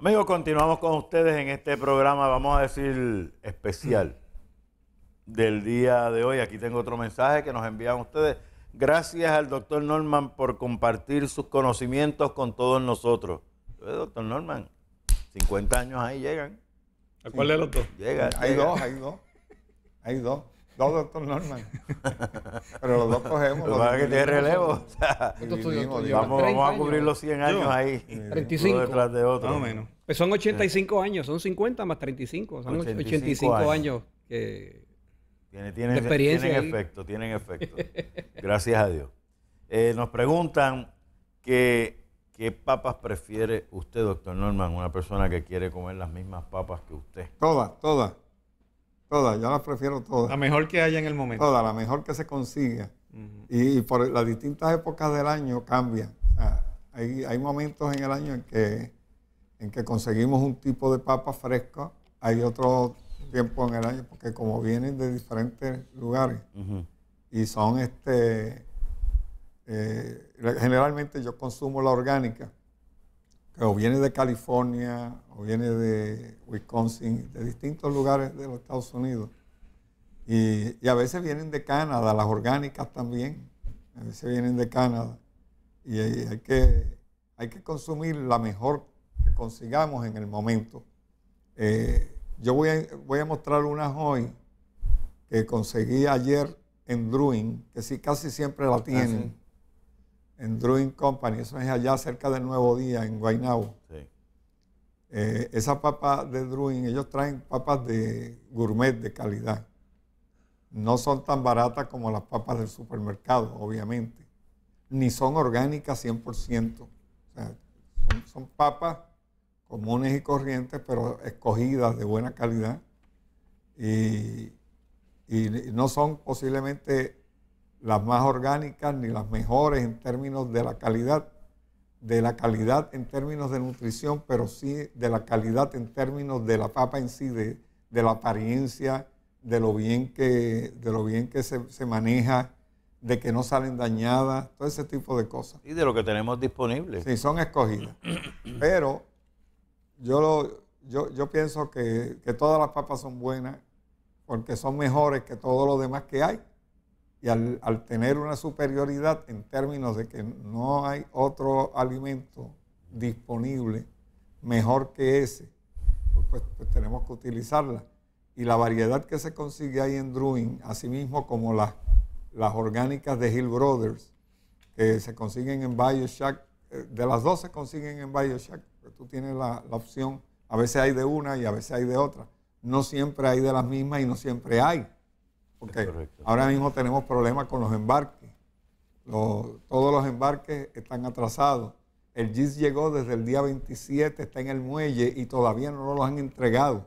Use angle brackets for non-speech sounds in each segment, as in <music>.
Amigos, continuamos con ustedes en este programa, vamos a decir, especial del día de hoy. Aquí tengo otro mensaje que nos envían ustedes. Gracias al doctor Norman por compartir sus conocimientos con todos nosotros. doctor Norman, 50 años ahí llegan. ¿A cuál de los dos? Llega, hay dos, hay dos. Hay dos. Dos doctor Norman. <laughs> Pero los dos cogemos. Lo que tiene relevo. vamos, a cubrir los 100 años ahí. 35. detrás de otro. Más menos. Pues son 85 años, son 50 más 35. Son 85, años. que tiene, experiencia tienen efecto, tienen efecto. <laughs> Gracias a Dios. Eh, nos preguntan qué papas prefiere usted, doctor Norman, una persona que quiere comer las mismas papas que usted. Todas, todas. Todas, yo las prefiero todas. La mejor que haya en el momento. Todas, la mejor que se consiga. y, por las distintas épocas del año cambia. hay, momentos en el año en que, en que conseguimos un tipo de papa fresco, hay otro tiempo en el año, porque como vienen de diferentes lugares y son este. Eh, generalmente yo consumo la orgánica, o viene de California, o viene de Wisconsin, de distintos lugares de los Estados Unidos. Y, a veces vienen de Canadá, las orgánicas también, a veces vienen de Canadá. Y hay que, hay que consumir la mejor que consigamos en el momento. Eh, yo voy a, mostrar unas hoy que conseguí ayer en Druin, que sí, casi siempre la ah, tienen en Druin Company, eso es allá cerca del Nuevo Día, en Guaynabo. Sí. papas eh, esa de Druin, ellos traen papas de gourmet de calidad. No son tan baratas como las papas del supermercado, obviamente. Ni son orgánicas 100%. O sea, son, papas comunes y corrientes, pero escogidas de buena calidad. y no son posiblemente las más orgánicas ni las mejores en términos de la calidad, de la calidad en términos de nutrición, pero sí de la calidad en términos de la papa en sí, de, la apariencia, de lo bien que, de lo bien que se, maneja, de que no salen dañadas, todo ese tipo de cosas. Y de lo que tenemos disponible. Sí, son escogidas. Pero yo, lo, yo, yo pienso que, que todas las papas son buenas porque son mejores que todo lo demás que hay. Y al, tener una superioridad en términos de que no hay otro alimento disponible mejor que ese, pues, pues tenemos que utilizarla. Y la variedad que se consigue ahí en Druin, así mismo como las, las orgánicas de Hill Brothers, que se consiguen en BioShack, eh, de las dos se consiguen en BioShack, pero pues, tú tienes la opción, a veces hay de una y a veces hay de otra. No siempre hay de las mismas y no siempre hay porque ahora mismo tenemos problemas con los embarques. todos los embarques están atrasados. El GIS llegó desde el día 27, está en el muelle y todavía no lo han entregado.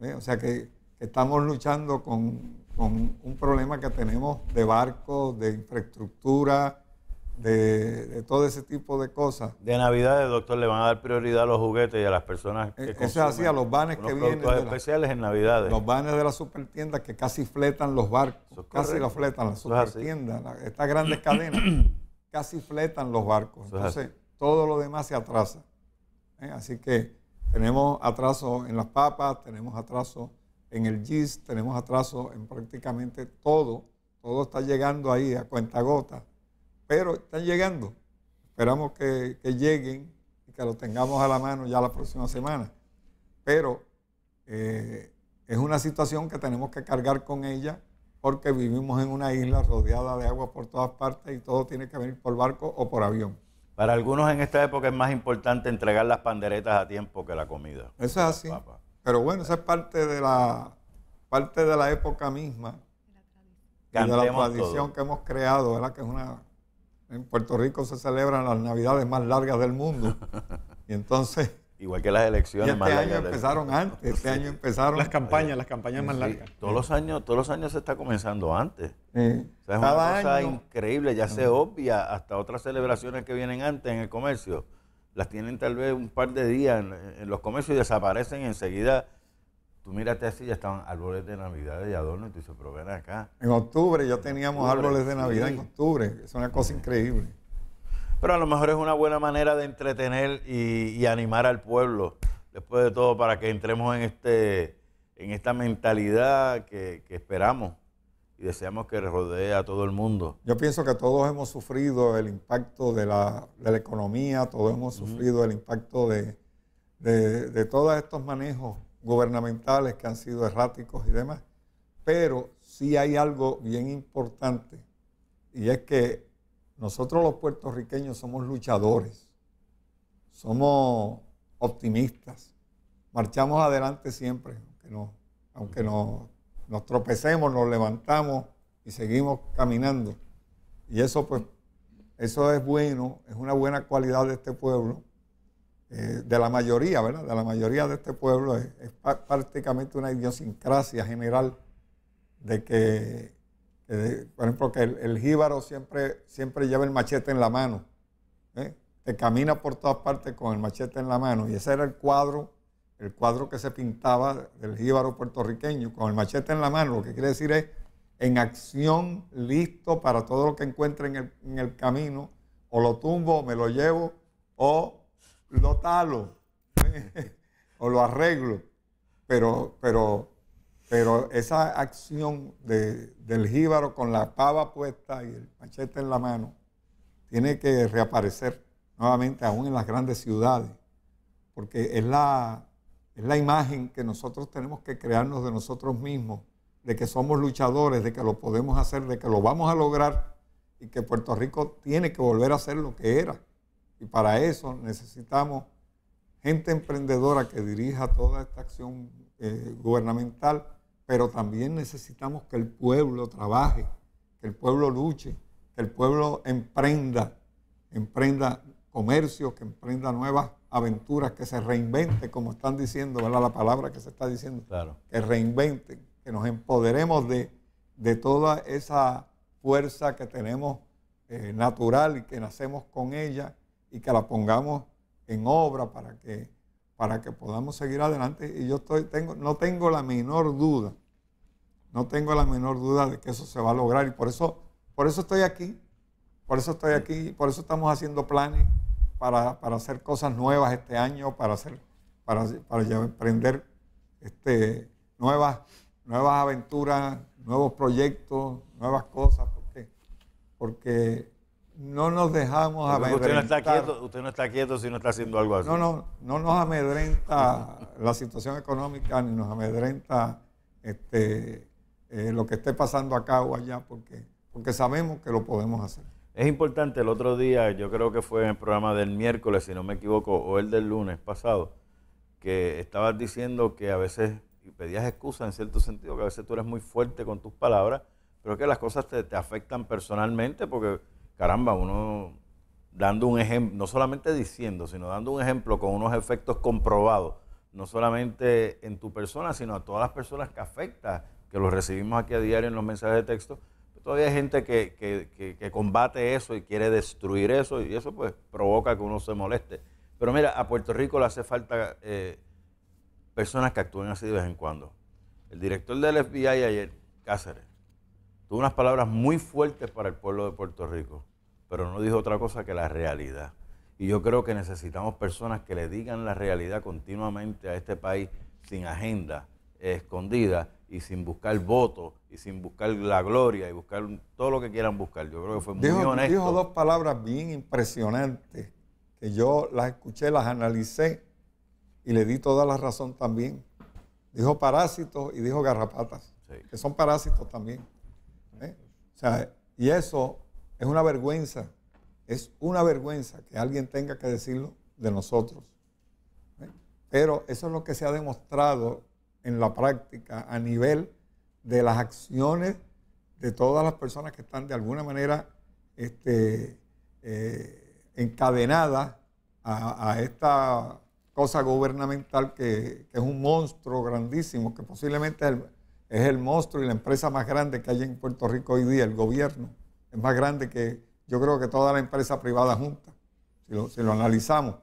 Eh, o sea que, estamos luchando con, con, un problema que tenemos de barcos, de infraestructura, de, todo ese tipo de cosas. De Navidad, doctor, le van a dar prioridad a los juguetes y a las personas e, que así, a los vanes que vienen. Los especiales en Navidades. Los vanes de las supertiendas que casi fletan los barcos. casi los fletan, las supertiendas, estas grandes <clears throat> cadenas, casi fletan los barcos. Entonces, todo lo demás se atrasa. ¿eh? Así que tenemos atraso en las papas, tenemos atraso en el GIS, tenemos atraso en prácticamente todo. Todo está llegando ahí a cuenta gota pero están llegando. Esperamos que, lleguen y que lo tengamos a la mano ya la próxima semana. Pero eh, es una situación que tenemos que cargar con ella porque vivimos en una isla rodeada de agua por todas partes y todo tiene que venir por barco o por avión. Para algunos en esta época es más importante entregar las panderetas a tiempo que la comida. Eso es así. Pero bueno, esa es parte de la, parte de la época misma y de la tradición que hemos creado, ¿verdad? que es una en Puerto Rico se celebran las navidades más largas del mundo. <laughs> Y entonces... Igual que las elecciones este año empezaron antes, este año empezaron... Las campañas, las campañas más largas. Todos los años todos los años se está comenzando antes. es una cosa increíble, ya se obvia hasta otras celebraciones que vienen antes en el comercio. Las tienen tal vez un par de días en los comercios y desaparecen enseguida tú mírate así, ya estaban árboles de Navidad y adorno, y tú dices, pero ven acá. En octubre ya teníamos árboles de Navidad en octubre, es una cosa increíble. Pero a lo mejor es una buena manera de entretener y, animar al pueblo, después de todo, para que entremos en, este, en esta mentalidad que, esperamos y deseamos que rodee a todo el mundo. Yo pienso que todos hemos sufrido el impacto de la, de la economía, todos hemos sufrido el impacto de, todos estos manejos gubernamentales que han sido erráticos y demás. Pero sí hay algo bien importante y es que nosotros los puertorriqueños somos luchadores, somos optimistas, marchamos adelante siempre, aunque, no, aunque no, nos tropecemos, nos levantamos y seguimos caminando. Y eso pues, eso es bueno, es una buena cualidad de este pueblo eh, de la mayoría, ¿verdad? De la mayoría de este pueblo es, prácticamente una idiosincrasia general de que, por ejemplo, que el, jíbaro siempre, siempre lleva el machete en la mano, ¿eh? camina por todas partes con el machete en la mano. Y ese era el cuadro, el cuadro que se pintaba del jíbaro puertorriqueño, con el machete en la mano, lo que quiere decir es en acción, listo para todo lo que encuentre en el, en el camino, o lo tumbo, o me lo llevo, o lo talo <laughs> o lo arreglo. Pero, pero, pero esa acción del jíbaro con la pava puesta y el machete en la mano tiene que reaparecer nuevamente aún en las grandes ciudades, porque es la, es la imagen que nosotros tenemos que crearnos de nosotros mismos, de que somos luchadores, de que lo podemos hacer, de que lo vamos a lograr y que Puerto Rico tiene que volver a ser lo que era. Y para eso necesitamos gente emprendedora que dirija toda esta acción eh, gubernamental, pero también necesitamos que el pueblo trabaje, que el pueblo luche, que el pueblo emprenda, emprenda comercio, que emprenda nuevas aventuras, que se reinvente, como están diciendo, ¿verdad? La palabra que se está diciendo, claro. que reinvente, que nos empoderemos de, de toda esa fuerza que tenemos eh, natural y que nacemos con ella y que la pongamos en obra para que, para que podamos seguir adelante. Y yo estoy, tengo, no tengo la menor duda, no tengo la menor duda de que eso se va a lograr. Y por eso, por eso estoy aquí, por eso estoy aquí, por eso estamos haciendo planes para, hacer cosas nuevas este año, para hacer, para, para emprender este, nuevas, nuevas aventuras, nuevos proyectos, nuevas cosas, porque, porque no nos dejamos amedrentar. Usted no, está quieto, si no está haciendo algo así. No, no, no nos amedrenta la situación económica ni nos amedrenta este, eh, lo que esté pasando acá o allá, porque, porque sabemos que lo podemos hacer. Es importante, el otro día, yo creo que fue en el programa del miércoles, si no me equivoco, o el del lunes pasado, que estabas diciendo que a veces, pedías excusa en cierto sentido, que a veces tú eres muy fuerte con tus palabras, pero que las cosas te, te afectan personalmente porque caramba, uno dando un ejemplo, no solamente diciendo, sino dando un ejemplo con unos efectos comprobados, no solamente en tu persona, sino a todas las personas que afecta, que los recibimos aquí a diario en los mensajes de texto, pues todavía hay gente que, combate eso y quiere destruir eso y eso pues provoca que uno se moleste. Pero mira, a Puerto Rico le hace falta eh, personas que actúen así de vez en cuando. El director del FBI ayer, Cáceres, tuvo unas palabras muy fuertes para el pueblo de Puerto Rico pero no dijo otra cosa que la realidad. Y yo creo que necesitamos personas que le digan la realidad continuamente a este país sin agenda, escondida y sin buscar voto y sin buscar la gloria y buscar todo lo que quieran buscar. Yo creo que fue muy honesto. Dijo dos palabras bien impresionantes que yo las escuché, las analicé y le di toda la razón también. Dijo parásitos y dijo garrapatas, que son parásitos también. ¿eh? O sea, y eso es una vergüenza, es una vergüenza que alguien tenga que decirlo de nosotros. ¿Eh? Pero eso es lo que se ha demostrado en la práctica a nivel de las acciones de todas las personas que están de alguna manera este, eh, encadenadas a, esta cosa gubernamental que, es un monstruo grandísimo, que posiblemente es el monstruo y la empresa más grande que hay en Puerto Rico hoy día, el gobierno es más grande que yo creo que toda la empresa privada junta, si lo, analizamos.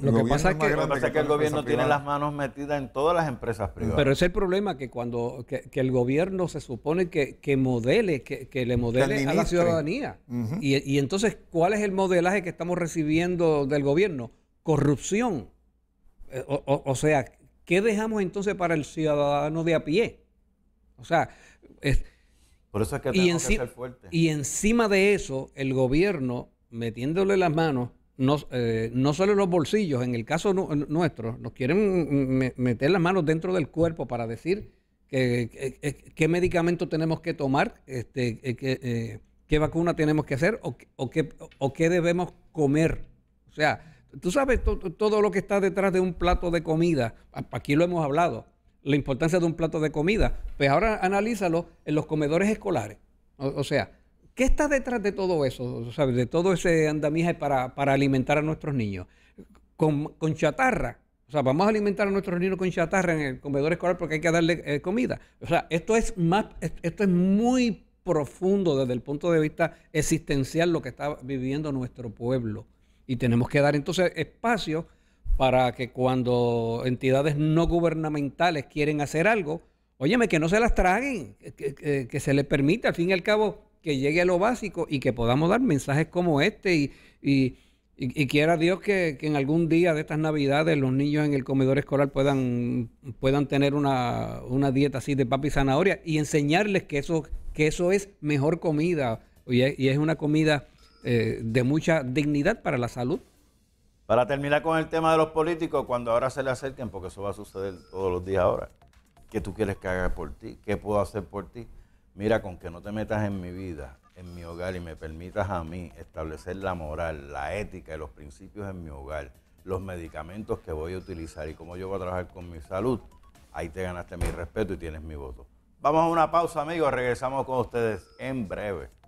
Lo que, pasa es que, el gobierno tiene las manos metidas en todas las empresas privadas. Pero es el problema que cuando que, el gobierno se supone que, modele, que, le modele a la ciudadanía. y, entonces, ¿cuál es el modelaje que estamos recibiendo del gobierno? Corrupción. Eh, o, o sea, ¿qué dejamos entonces para el ciudadano de a pie? O sea, es, por eso es que tenemos que ser Y encima de eso, el gobierno metiéndole las manos, no, eh, no solo en los bolsillos, en el caso eh, nuestro, nos quieren meter las manos dentro del cuerpo para decir qué medicamento tenemos que tomar, este, eh, qué vacuna tenemos que hacer o, qué, debemos comer. O sea, tú sabes todo lo que está detrás de un plato de comida. Aquí lo hemos hablado la importancia de un plato de comida. Pues ahora analízalo en los comedores escolares. O, sea, ¿qué está detrás de todo eso? De todo ese andamiaje para, alimentar a nuestros niños. Con, chatarra. O sea, vamos a alimentar a nuestros niños con chatarra en el comedor escolar porque hay que darle eh, comida. O sea, esto es más, esto es muy profundo desde el punto de vista existencial lo que está viviendo nuestro pueblo. Y tenemos que dar entonces espacio para que cuando entidades no gubernamentales quieren hacer algo, óyeme, que no se las traguen, que, se les permita al fin y al cabo que llegue a lo básico y que podamos dar mensajes como este y, quiera Dios que, en algún día de estas navidades los niños en el comedor escolar puedan, puedan tener una, dieta así de papi y zanahoria y enseñarles que eso, que eso es mejor comida y es, una comida eh, de mucha dignidad para la salud. Para terminar con el tema de los políticos, cuando ahora se le acerquen, porque eso va a suceder todos los días ahora, ¿qué tú quieres que haga por ti? ¿Qué puedo hacer por ti? Mira, con que no te metas en mi vida, en mi hogar y me permitas a mí establecer la moral, la ética y los principios en mi hogar, los medicamentos que voy a utilizar y cómo yo voy a trabajar con mi salud, ahí te ganaste mi respeto y tienes mi voto. Vamos a una pausa, amigos. Regresamos con ustedes en breve.